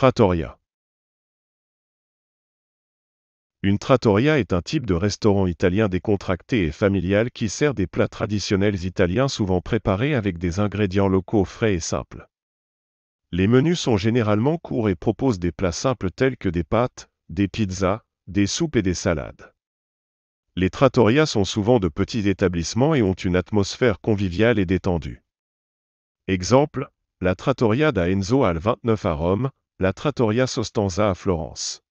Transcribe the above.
Trattoria. Une trattoria est un type de restaurant italien décontracté et familial qui sert des plats traditionnels italiens souvent préparés avec des ingrédients locaux frais et simples. Les menus sont généralement courts et proposent des plats simples tels que des pâtes, des pizzas, des soupes et des salades. Les trattorias sont souvent de petits établissements et ont une atmosphère conviviale et détendue. Exemple, la trattoria da Enzo al 29 à Rome, la Trattoria Sostanza à Florence.